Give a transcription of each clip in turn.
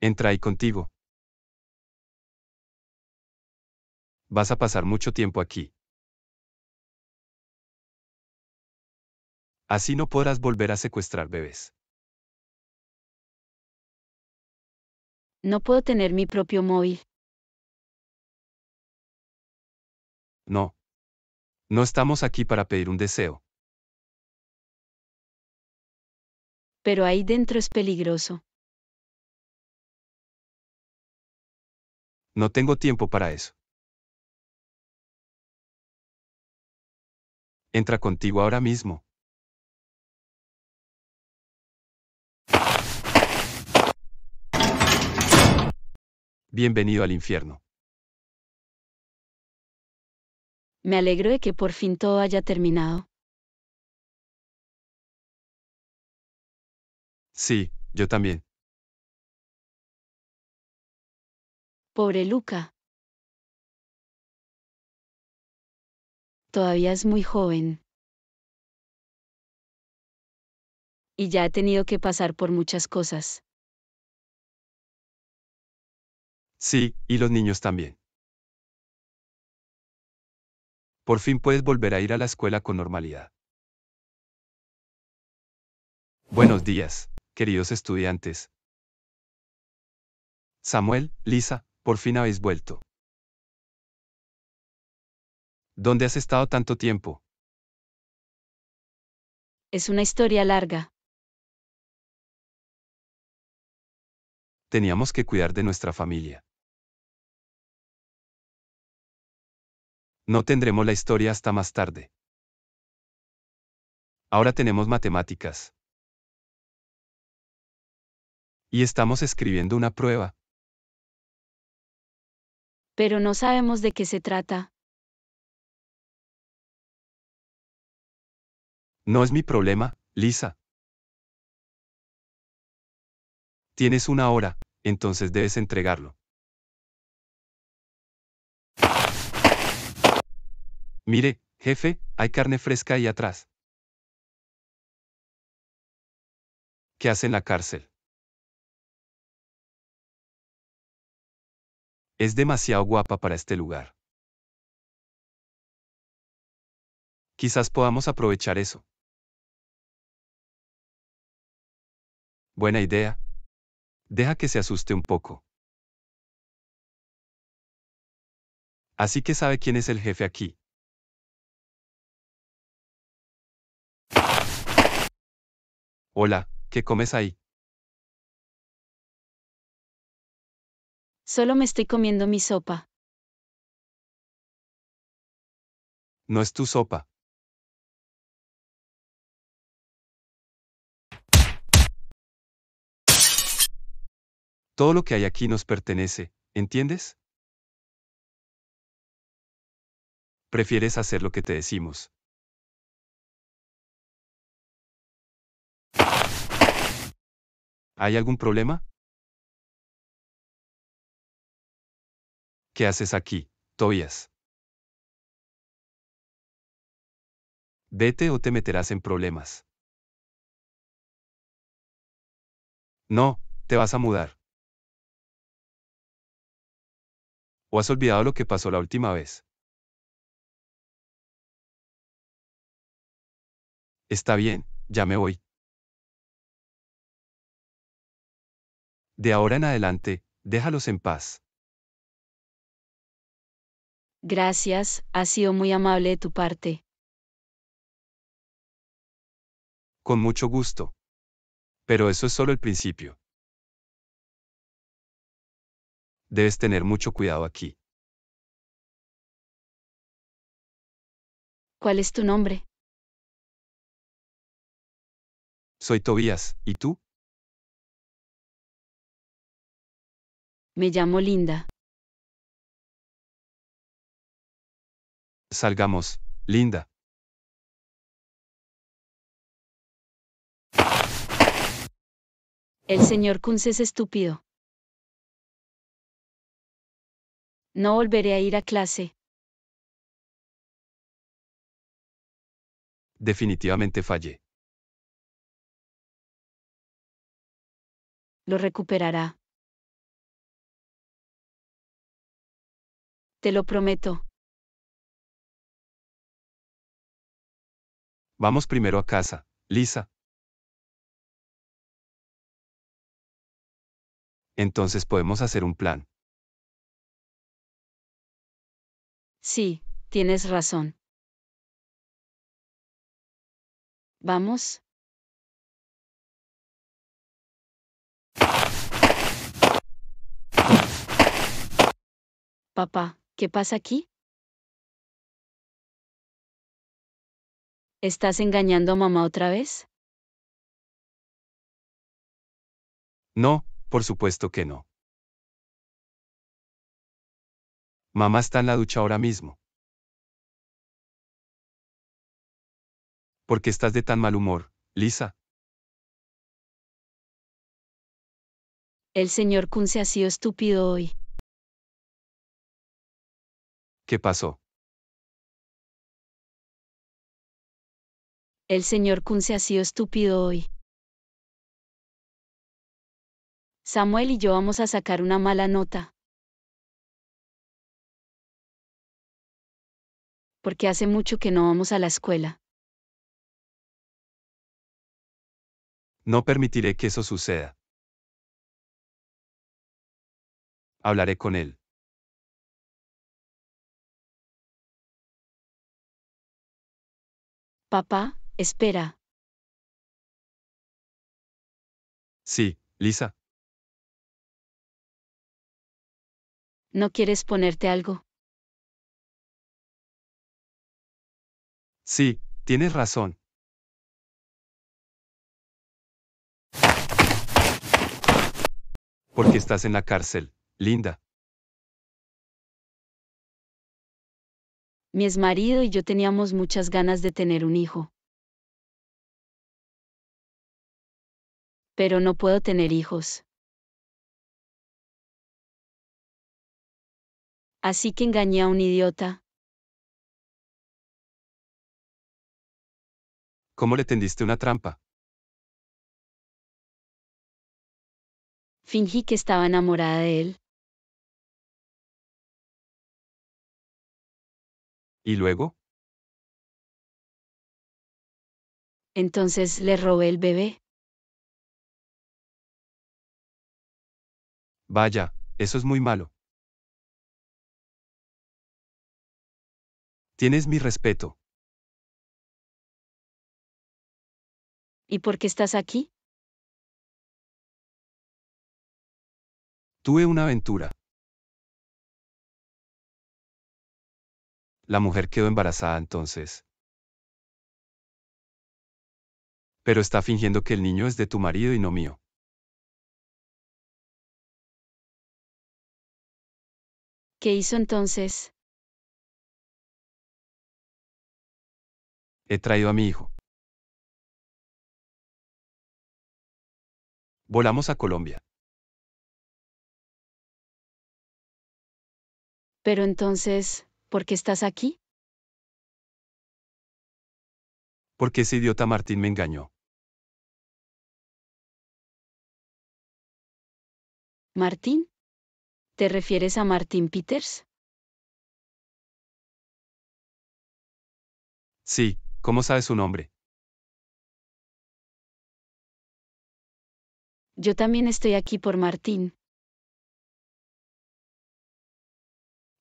Entra ahí contigo. Vas a pasar mucho tiempo aquí. Así no podrás volver a secuestrar bebés. No puedo tener mi propio móvil. No. No estamos aquí para pedir un deseo. Pero ahí dentro es peligroso. No tengo tiempo para eso. Entra contigo ahora mismo. Bienvenido al infierno. Me alegro de que por fin todo haya terminado. Sí, yo también. Pobre Luca. Todavía es muy joven. Y ya ha tenido que pasar por muchas cosas. Sí, y los niños también. Por fin puedes volver a ir a la escuela con normalidad. Buenos días, queridos estudiantes. Samuel, Lisa, por fin habéis vuelto. ¿Dónde has estado tanto tiempo? Es una historia larga. Teníamos que cuidar de nuestra familia. No tendremos la historia hasta más tarde. Ahora tenemos matemáticas. Y estamos escribiendo una prueba pero no sabemos de qué se trata. No es mi problema, Lisa. Tienes una hora, entonces debes entregarlo. Mire, jefe, hay carne fresca ahí atrás. ¿Qué hace en la cárcel? Es demasiado guapa para este lugar. Quizás podamos aprovechar eso. Buena idea. Deja que se asuste un poco. Así que sabe quién es el jefe aquí. Hola, ¿qué comes ahí? Solo me estoy comiendo mi sopa. No es tu sopa. Todo lo que hay aquí nos pertenece, ¿entiendes? Prefieres hacer lo que te decimos. ¿Hay algún problema? ¿Qué haces aquí, Tobias? Vete o te meterás en problemas. No, te vas a mudar. ¿O has olvidado lo que pasó la última vez? Está bien, ya me voy. De ahora en adelante, déjalos en paz. Gracias, ha sido muy amable de tu parte. Con mucho gusto. Pero eso es solo el principio. Debes tener mucho cuidado aquí. ¿Cuál es tu nombre? Soy Tobías, ¿y tú? Me llamo Linda. Salgamos, linda. El señor Kunz es estúpido. No volveré a ir a clase. Definitivamente fallé. Lo recuperará. Te lo prometo. Vamos primero a casa, Lisa. Entonces podemos hacer un plan. Sí, tienes razón. Vamos. Papá, ¿qué pasa aquí? ¿Estás engañando a mamá otra vez? No, por supuesto que no. Mamá está en la ducha ahora mismo. ¿Por qué estás de tan mal humor, Lisa? El señor Kun se ha sido estúpido hoy. ¿Qué pasó? El señor se ha sido estúpido hoy. Samuel y yo vamos a sacar una mala nota. Porque hace mucho que no vamos a la escuela. No permitiré que eso suceda. Hablaré con él. Papá, Espera. Sí, Lisa. ¿No quieres ponerte algo? Sí, tienes razón. Porque estás en la cárcel, Linda. Mi marido y yo teníamos muchas ganas de tener un hijo. pero no puedo tener hijos. Así que engañé a un idiota. ¿Cómo le tendiste una trampa? Fingí que estaba enamorada de él. ¿Y luego? Entonces le robé el bebé. Vaya, eso es muy malo. Tienes mi respeto. ¿Y por qué estás aquí? Tuve una aventura. La mujer quedó embarazada entonces. Pero está fingiendo que el niño es de tu marido y no mío. ¿Qué hizo entonces. He traído a mi hijo. Volamos a Colombia. Pero entonces, ¿por qué estás aquí? Porque ese idiota Martín me engañó. Martín, ¿Te refieres a Martin Peters? Sí, ¿cómo sabes su nombre? Yo también estoy aquí por Martín.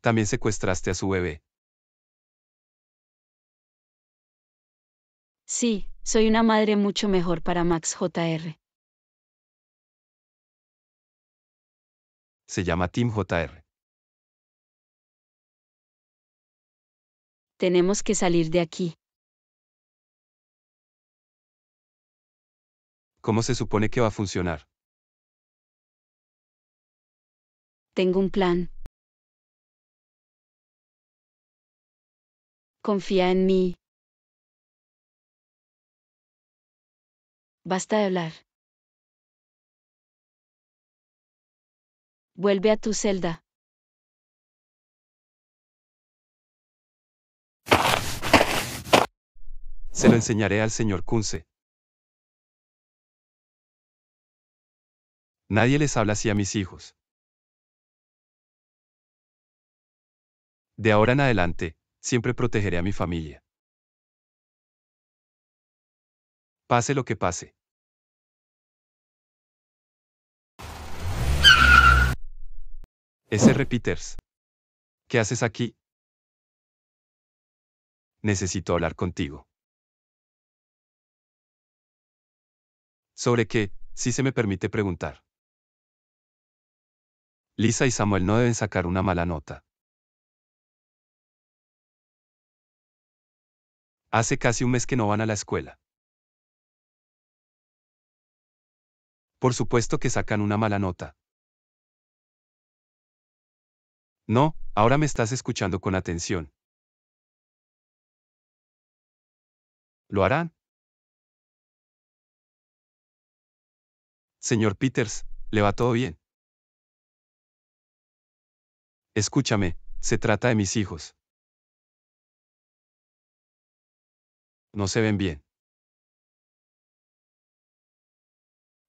También secuestraste a su bebé. Sí, soy una madre mucho mejor para Max JR. se llama Tim JR. Tenemos que salir de aquí. ¿Cómo se supone que va a funcionar? Tengo un plan. Confía en mí. Basta de hablar. vuelve a tu celda. Se lo enseñaré al señor Kunze. Nadie les habla así a mis hijos. De ahora en adelante, siempre protegeré a mi familia. Pase lo que pase. SR Peters. ¿Qué haces aquí? Necesito hablar contigo. ¿Sobre qué, si se me permite preguntar? Lisa y Samuel no deben sacar una mala nota. Hace casi un mes que no van a la escuela. Por supuesto que sacan una mala nota, no, ahora me estás escuchando con atención. ¿Lo harán? Señor Peters, ¿le va todo bien? Escúchame, se trata de mis hijos. No se ven bien.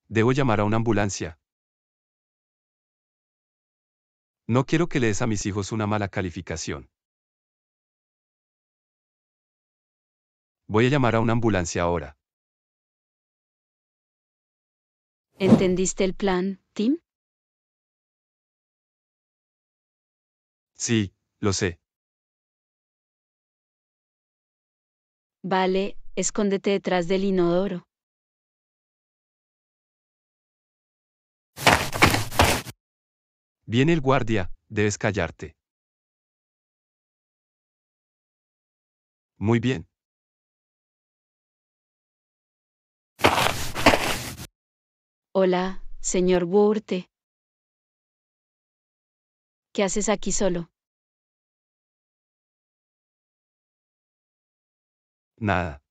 Debo llamar a una ambulancia, No quiero que le des a mis hijos una mala calificación. Voy a llamar a una ambulancia ahora. ¿Entendiste el plan, Tim? Sí, lo sé. Vale, escóndete detrás del inodoro. Viene el guardia, debes callarte. Muy bien. Hola, señor Burte. ¿Qué haces aquí solo? Nada.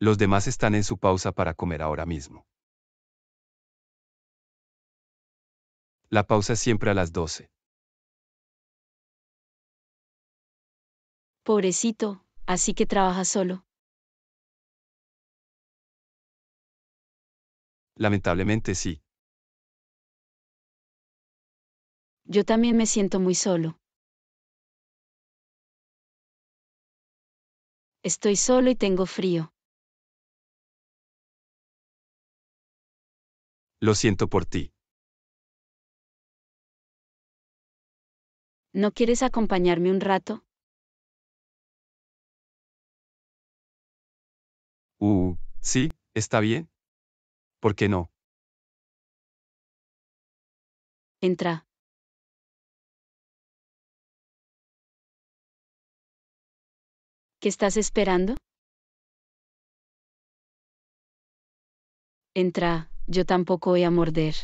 Los demás están en su pausa para comer ahora mismo. La pausa siempre a las 12. Pobrecito, así que trabaja solo. Lamentablemente sí. Yo también me siento muy solo. Estoy solo y tengo frío. Lo siento por ti. ¿No quieres acompañarme un rato? Uh, sí, está bien. ¿Por qué no? Entra. ¿Qué estás esperando? Entra, yo tampoco voy a morder.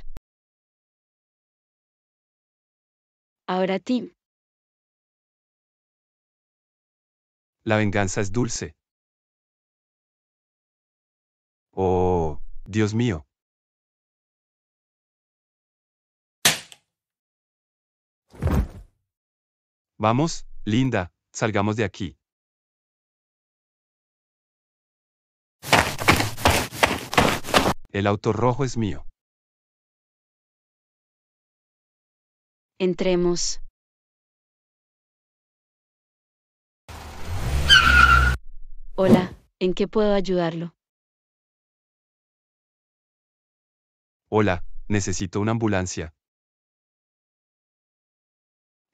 Ahora Tim. La venganza es dulce. Oh, Dios mío. Vamos, Linda, salgamos de aquí. El auto rojo es mío. Entremos. Hola, ¿en qué puedo ayudarlo? Hola, necesito una ambulancia.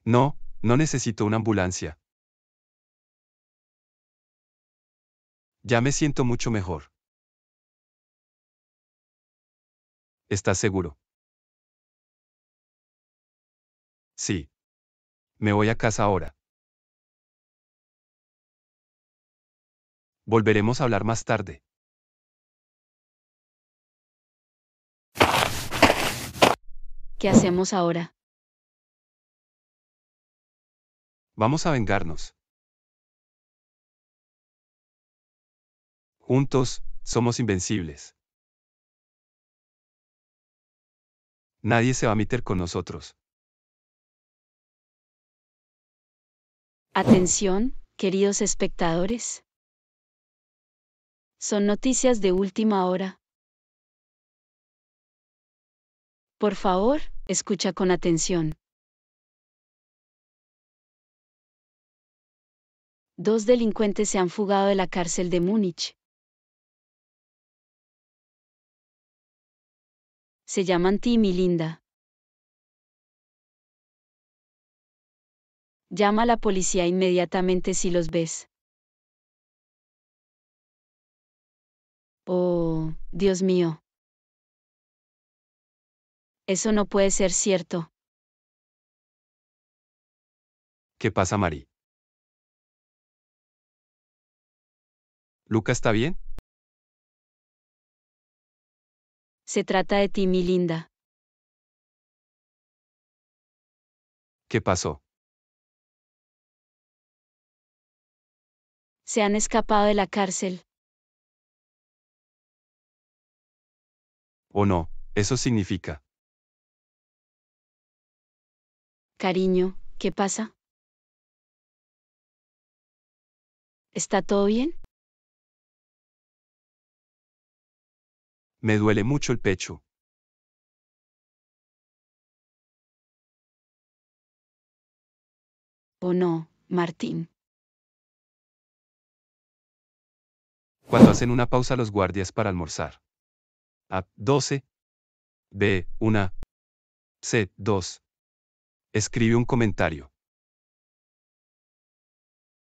No, no necesito una ambulancia. Ya me siento mucho mejor. ¿Estás seguro? Sí. Me voy a casa ahora. Volveremos a hablar más tarde. ¿Qué hacemos ahora? Vamos a vengarnos. Juntos, somos invencibles. Nadie se va a meter con nosotros. Atención, queridos espectadores. Son noticias de última hora. Por favor, escucha con atención. Dos delincuentes se han fugado de la cárcel de Múnich. Se llaman Tim y Linda. Llama a la policía inmediatamente si los ves. Oh, Dios mío. Eso no puede ser cierto. ¿Qué pasa, Mari? ¿Luca está bien? Se trata de ti, mi linda. ¿Qué pasó? Se han escapado de la cárcel. o no, eso significa. Cariño, ¿qué pasa? ¿Está todo bien? Me duele mucho el pecho. ¿O no, Martín? Cuando hacen una pausa los guardias para almorzar. A, 12. B, 1. C, 2. Escribe un comentario.